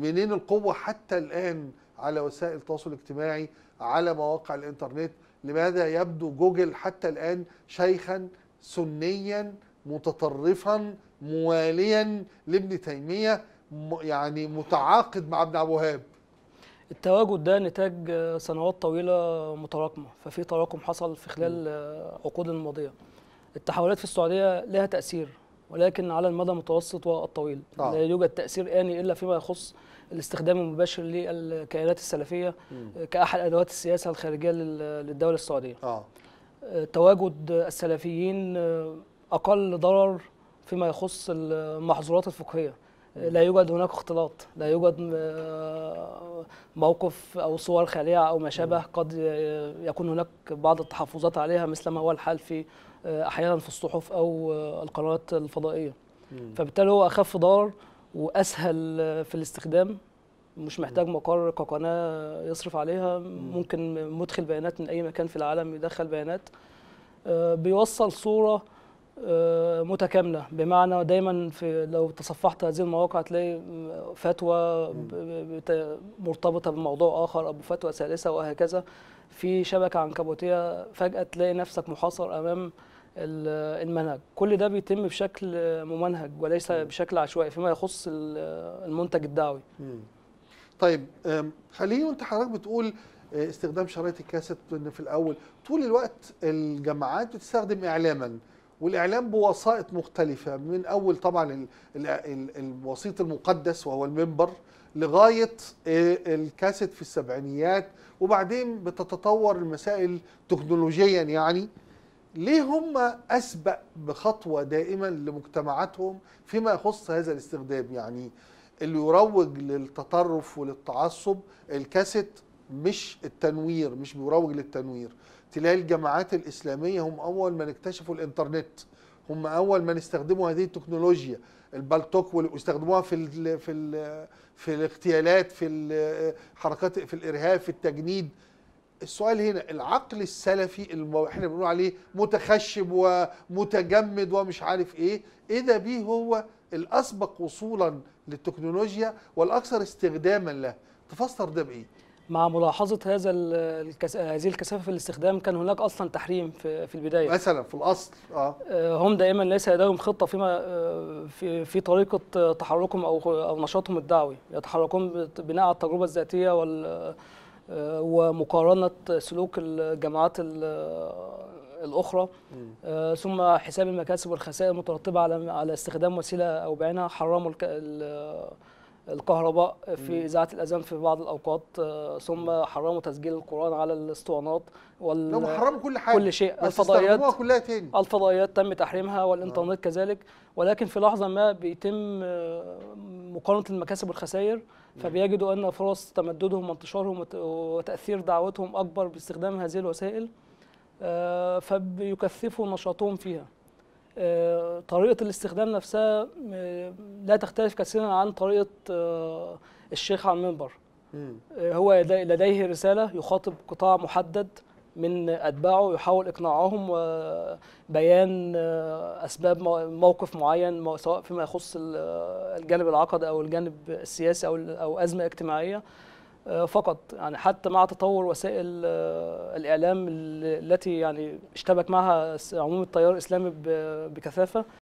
منين القوة حتى الآن على وسائل التواصل الاجتماعي على مواقع الإنترنت لماذا يبدو جوجل حتى الآن شيخا سنيا متطرفا مواليا لابن تيمية يعني متعاقد مع ابن عبد الوهاب التواجد ده نتاج سنوات طويله متراكمه ففي تراكم حصل في خلال عقود الماضيه التحولات في السعوديه لها تاثير ولكن على المدى المتوسط والطويل آه. لا يوجد تأثير آني إلا فيما يخص الاستخدام المباشر للكيانات السلفية كأحد أدوات السياسة الخارجية للدولة السعودية آه. آه، تواجد السلفيين آه، أقل ضرر فيما يخص المحظورات الفقهية لا يوجد هناك اختلاط لا يوجد آه، موقف او صور خاليه او ما شابه قد يكون هناك بعض التحفظات عليها مثل ما هو الحال في آه، احيانا في الصحف او آه، القنوات الفضائيه فبالتالي هو اخف ضرر واسهل في الاستخدام مش محتاج مقر كقناه يصرف عليها ممكن مدخل بيانات من اي مكان في العالم يدخل بيانات بيوصل صوره متكامله بمعنى دايما في لو تصفحت هذه المواقع تلاقي فتوى مرتبطه بموضوع اخر او بفتوى ثالثه وهكذا في شبكه عنكبوتيه فجاه تلاقي نفسك محاصر امام المنهج كل ده بيتم بشكل ممنهج وليس بشكل عشوائي فيما يخص المنتج الدعوي طيب خليني وانت حضرتك بتقول آه، استخدام شرايط الكاسيت في الاول طول الوقت الجامعات بتستخدم اعلاما والاعلام بوسائط مختلفه من اول طبعا الوسيط المقدس وهو المنبر لغايه إيه، الكاسيت في السبعينيات وبعدين بتتطور المسائل تكنولوجيا يعني ليه هم اسبق بخطوه دائما لمجتمعاتهم فيما يخص هذا الاستخدام يعني اللي يروج للتطرف وللتعصب الكاسيت مش التنوير مش بيروج للتنوير تلاقي الجماعات الإسلامية هم أول من اكتشفوا الإنترنت هم أول من استخدموا هذه التكنولوجيا البالتوك واستخدموها في الـ في الـ في الاغتيالات في الحركات في الارهاب في التجنيد السؤال هنا العقل السلفي اللي احنا بنقول عليه متخشب ومتجمد ومش عارف ايه ايه ده بيه هو الاسبق وصولا للتكنولوجيا والاكثر استخداما له تفسر ده بايه مع ملاحظه هذا الكس... هذه الكثافه في الاستخدام كان هناك اصلا تحريم في, في البدايه مثلا في الاصل اه, آه، هم دائما ليس لديهم خطه فيما آه، في, في طريقه تحركهم او او نشاطهم الدعوي يتحركون بناء على التجربه الذاتيه وال آه، ومقارنه سلوك الجماعات الاخرى آه ثم حساب المكاسب والخسائر المترتبه على على استخدام وسيله او بعينها حرموا الكهرباء في اذاعه الاذان في بعض الاوقات آه، ثم حرموا تسجيل القران على الاسطوانات وال حرموا كل حاجه كل شيء الفضائيات كلها تاني الفضائيات تم تحريمها والانترنت آه. كذلك ولكن في لحظه ما بيتم آه، مقارنه المكاسب والخسائر فبيجدوا ان فرص تمددهم وانتشارهم وتاثير دعوتهم اكبر باستخدام هذه الوسائل آه، فبيكثفوا نشاطهم فيها آه، طريقه الاستخدام نفسها آه، لا تختلف كثيرا عن طريقه آه، الشيخ على المنبر هو لديه رساله يخاطب قطاع محدد من اتباعه يحاول اقناعهم وبيان اسباب موقف معين سواء فيما يخص الجانب العقدي او الجانب السياسي او او ازمه اجتماعيه آه، فقط يعني حتى مع تطور وسائل آه، الإعلام التي يعني اشتبك معها عموم التيار الإسلامي بكثافة